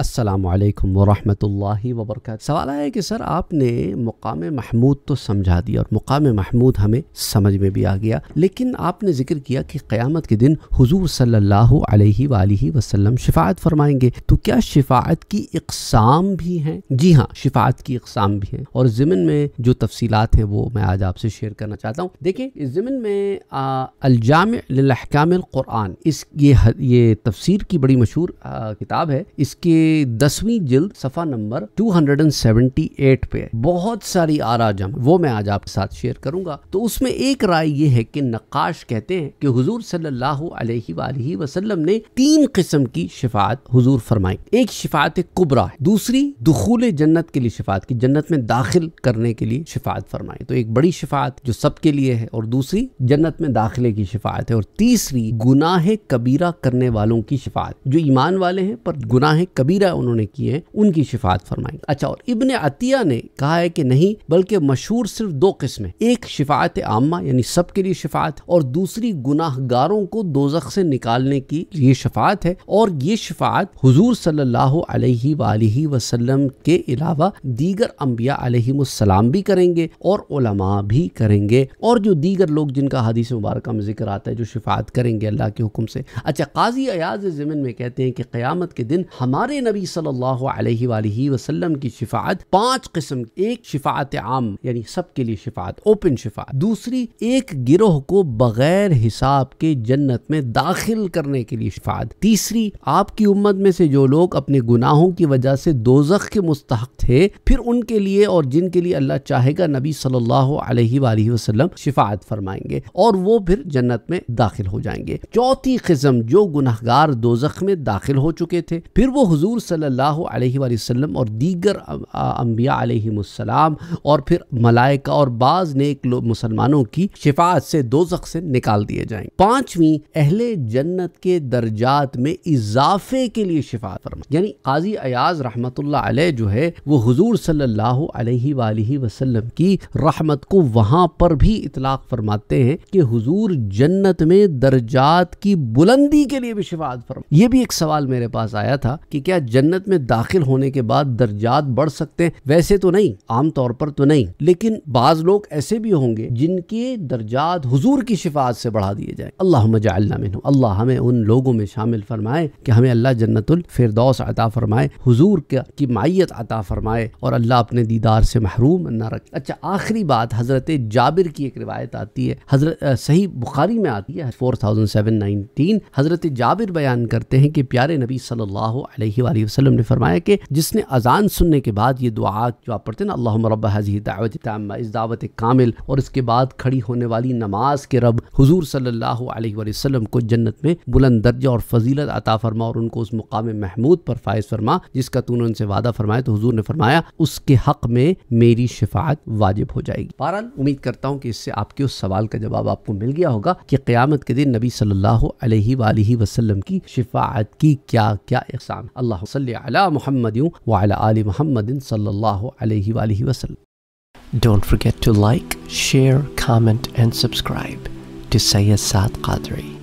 असलकम वरहि वबरक सवाल आया कि सर आपने मुकाम महमूद तो समझा दिया और मुकाम महमूद हमें समझ में भी आ गया लेकिन आपने जिक्र किया कि क़्यामत के दिन हुजूर सल्लल्लाहु अलैहि सल्ला वसल्लम शिफात फरमाएंगे तो क्या शिफात की इकसाम भी हैं जी हाँ शिफात की इकसाम भी हैं और जमिन में जो तफसीलात हैं वो मैं आज आपसे शेयर करना चाहता हूँ देखिए इस जमिन में अलजाम लहकाम क़ुरान इस ये ये तफसीर की बड़ी मशहूर किताब है इसके दसवीं जिल्द सफा नंबर 278 पे बहुत सारी आरा जम वो मैं आज आपके साथ शेयर करूंगा तो उसमें एक राय ये है कि नक्काश कहते हैं कि हुजूर सल्लल्लाहु अलैहि वसल्लम ने तीन किस्म की शिफात हुजूर फरमाई एक शिफात कुबरा है दूसरी दुखूल जन्नत के लिए शिफात की जन्नत में दाखिल करने के लिए शिफात फरमाई तो एक बड़ी शिफात जो सबके लिए है और दूसरी जन्नत में दाखिले की शिफात है और तीसरी गुनाह कबीरा करने वालों की शिफात जो ईमान वाले हैं पर गुनाह कबीरा कबीरा उन्होंने किए हैं उनकी शिफात फरमाई अच्छा और इबन अतिया ने कहा है कि नहीं बल्कि मशहूर सिर्फ दो किस्में एक शिफात आमा यानी सबके लिए शिफात और दूसरी गुनाहगारों को दोजख से निकालने की ये शफात है और ये शफात हजूर सल्लल्लाहु अलैहि के अलावा दीगर अम्बिया अलैहिस्सलाम भी करेंगे और उलमा भी करेंगे और जो दीगर लोग जिनका हदीस मुबारक में जिक्र आता है जो शिफात करेंगे अल्लाह के हुक्म से अच्छा काजी अयाज ज़मीन में कहते हैं कि क़्यामत के दिन हमारे नबी सल्लल्लाहु अलैहि वसल्लम की शिफात पांच किस्म एक शिफात आम यानी सबके लिए शिफात ओपन शिफात दूसरी एक गिरोह को बगैर हिसाब के जन्नत में दाखिल करने के लिए शिफात तीसरी आपकी उम्मत में से जो लोग अपने गुनाहों की वजह से दोजख के मुस्तक थे फिर उनके लिए और जिनके लिए अल्लाह चाहेगा नबी सल्लल्लाहु अलैहि वसल्लम शिफात फरमाएंगे और वो फिर जन्नत में दाखिल हो जाएंगे चौथी किस्म जो गुनाहगार दोजख में दाखिल हो चुके थे फिर वो हजूर हजूर सल्लल्लाहु और दीगर अम्बिया अं-, आलम और फिर मलाइका और बाज़ नेक लोग मुसलमानों की शिफात से दो से निकाल दिए जाएंगे पांचवी अहले जन्नत के दर्जात में इजाफे के लिए शिफात फरमा यानी काजी अयाज रहमत जो है वो हजूर सल्ला वसलम की रहमत को वहाँ पर भी इतलाक़ फरमाते हैं कि हजूर जन्नत में दर्जात की बुलंदी के लिए भी शिफात फरमा ये भी एक सवाल मेरे पास आया था कि क्या क्या जन्नत में दाखिल होने के बाद दर्जात बढ़ सकते हैं वैसे तो नहीं आमतौर पर तो नहीं लेकिन बाज लोग ऐसे भी होंगे जिनके दर्जात हुजूर की शिफात से बढ़ा दिए जाए अल्लाह अल्लाह हमें उन लोगों में शामिल फरमाए कि हमें अल्लाह जन्नतुल फिरदौस अता फरमाए हुजूर की माइत अता फरमाए और अल्लाह अपने दीदार से महरूम न रखे अच्छा आखिरी बात हज़रत जाबिर की एक रिवायत आती है हजरत सही बुखारी में आती है फोर थाउजेंड सेवन नाइनटीन हज़रत जाबिर बयान करते हैं कि प्यारे नबी सल्लल्लाहु अलैहि वसल्लम ने फरमाया कि जिसने अजान सुनने के बाद ये दुआ जो आप पढ़ते ना अल्लाह रब हजी दावत तम इस दावत कामिल और इसके बाद खड़ी होने वाली नमाज के रब हजूर सल्ला को जन्नत में बुलंद दर्जा और फजीलत अता फरमा और उनको उस मुकाम महमूद पर फायज फरमा जिसका तूने उनसे वादा फरमाया तो हजूर ने फरमाया उसके हक में मेरी शिफात वाजिब हो जाएगी बहरहाल उम्मीद करता हूँ कि इससे आपके उस सवाल का जवाब आपको मिल गया होगा कि क़्यामत के दिन नबी सल्लल्लाहु अलैहि वसल्लम की शिफात की क्या क्या इकसाम अल्लाह الله صل على محمد وعلى آل محمد صلى الله عليه وآله وسلم Don't forget to like, share, comment and subscribe to Sayyid Saad Qadri.